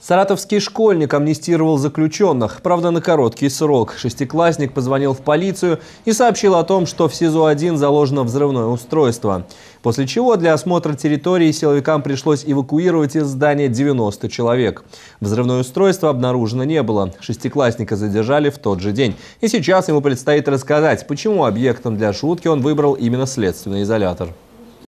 Саратовский школьник амнистировал заключенных, правда на короткий срок. Шестиклассник позвонил в полицию и сообщил о том, что в СИЗО-1 заложено взрывное устройство. После чего для осмотра территории силовикам пришлось эвакуировать из здания 90 человек. Взрывное устройство обнаружено не было. Шестиклассника задержали в тот же день. И сейчас ему предстоит рассказать, почему объектом для шутки он выбрал именно следственный изолятор.